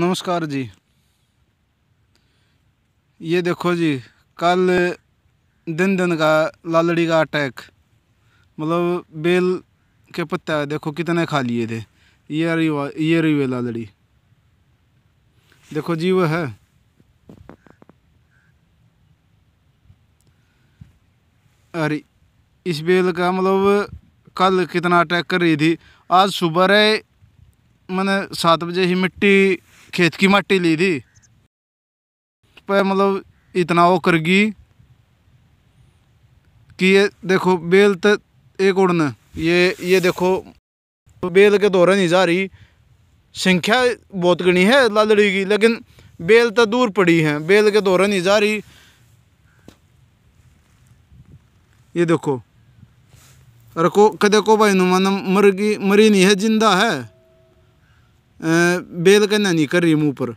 नमस्कार जी ये देखो जी कल दिन दिन का लालड़ी का अटैक मतलब बेल के पत्ते देखो कितने खा लिए थे ये रही ये रही वे लालड़ी देखो जी वो है अरे इस बेल का मतलब कल कितना अटैक कर रही थी आज सुबह रहे मैंने सात बजे ही मिट्टी खेत की माटी ली थी पर मतलब इतना वो कर गई कि ये देखो बेल तो एक उड़न ये ये देखो बेल के दौरे नहीं जा रही संख्या बहुत गणी है लालड़ी की लेकिन बेल तो दूर पड़ी है बेल के दौरे नहीं जा रही ये देखो अरे को कदे को भाई नुमान मर गई मरी नहीं है जिंदा है बेल का नहीं कर रही मुँह पर